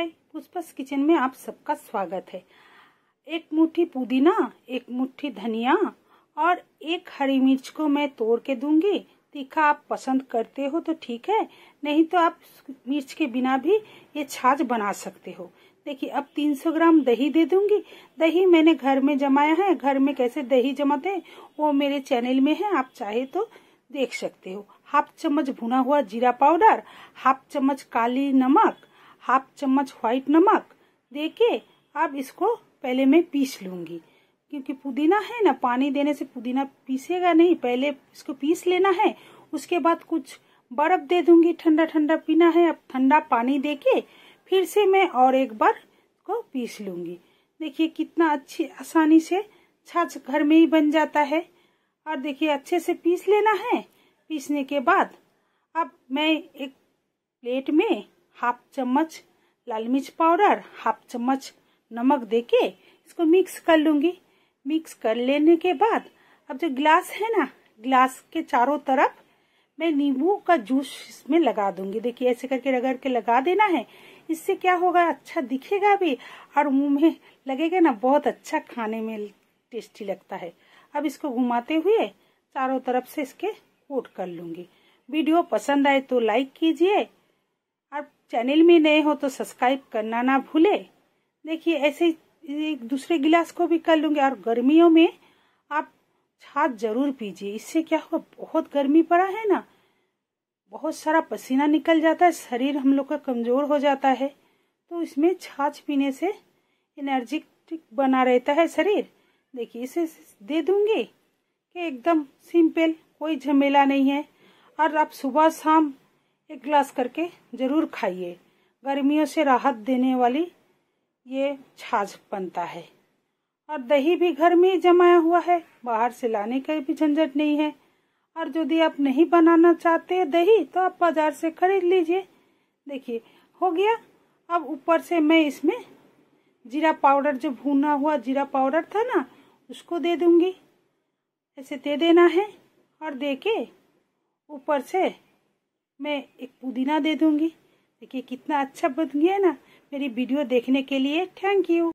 हाय पुष्पस kitchen में आप सबका स्वागत है एक मुट्ठी पुदीना एक मुट्ठी धनिया और एक हरी मिर्च को मैं तोड़ के दूंगी तीखा आप पसंद करते हो तो ठीक है नहीं तो आप मिर्च के बिना भी ये छाछ बना सकते हो देखिए अब 300 ग्राम दही दे दूंगी दही मैंने घर में जमाया है घर में कैसे दही जमाते हैं वो मेरे चैनल में है आप चाहे तो देख सकते हो हाफ चम्मच भुना हुआ जीरा पाउडर हाफ चम्मच काली नमक हाफ चम्मच व्हाइट नमक देके अब इसको पहले मैं पीस लूंगी क्योंकि पुदीना है ना पानी देने से पुदीना पीसेगा नहीं पहले इसको पीस लेना है उसके बाद कुछ बर्फ दे दूंगी ठंडा ठंडा पीना है अब ठंडा पानी देके फिर से मैं और एक बार को पीस लूंगी देखिए कितना अच्छी आसानी से छाछ घर में ही बन जाता है और देखिए अच्छे से पीस लेना है पीसने के बाद अब मैं एक प्लेट में हाफ चम्मच लाल मिर्च पाउडर हाफ चम्मच नमक देके इसको मिक्स कर लूंगी मिक्स कर लेने के बाद अब जो ग्लास है ना ग्लास के चारों तरफ मैं नींबू का जूस इसमें लगा दूंगी देखिए ऐसे करके रगड़ के लगा देना है इससे क्या होगा अच्छा दिखेगा भी और मुंह में लगेगा ना बहुत अच्छा खाने में टेस्टी लगता है अब इसको घुमाते हुए चारों तरफ से इसके कोट कर लूंगी वीडियो पसंद आए तो लाइक कीजिए चैनल में नए हो तो सब्सक्राइब करना ना भूले देखिए ऐसे एक दूसरे गिलास को भी कर लूंगी और गर्मियों में आप छाछ जरूर पीजिए इससे क्या हुआ बहुत गर्मी पड़ा है ना बहुत सारा पसीना निकल जाता है शरीर हम लोग का कमज़ोर हो जाता है तो इसमें छाछ पीने से एनर्जेटिक बना रहता है शरीर देखिए इसे दे दूंगी कि एकदम सिंपल कोई झमेला नहीं है और आप सुबह शाम एक गिलास करके ज़रूर खाइए गर्मियों से राहत देने वाली ये छाछ बनता है और दही भी घर में जमाया हुआ है बाहर से लाने का भी झंझट नहीं है और यदि आप नहीं बनाना चाहते दही तो आप बाजार से खरीद लीजिए देखिए हो गया अब ऊपर से मैं इसमें जीरा पाउडर जो भुना हुआ जीरा पाउडर था ना उसको दे दूंगी ऐसे दे देना है और दे के ऊपर से मैं एक पुदीना दे दूँगी देखिए कितना अच्छा बन गया ना मेरी वीडियो देखने के लिए थैंक यू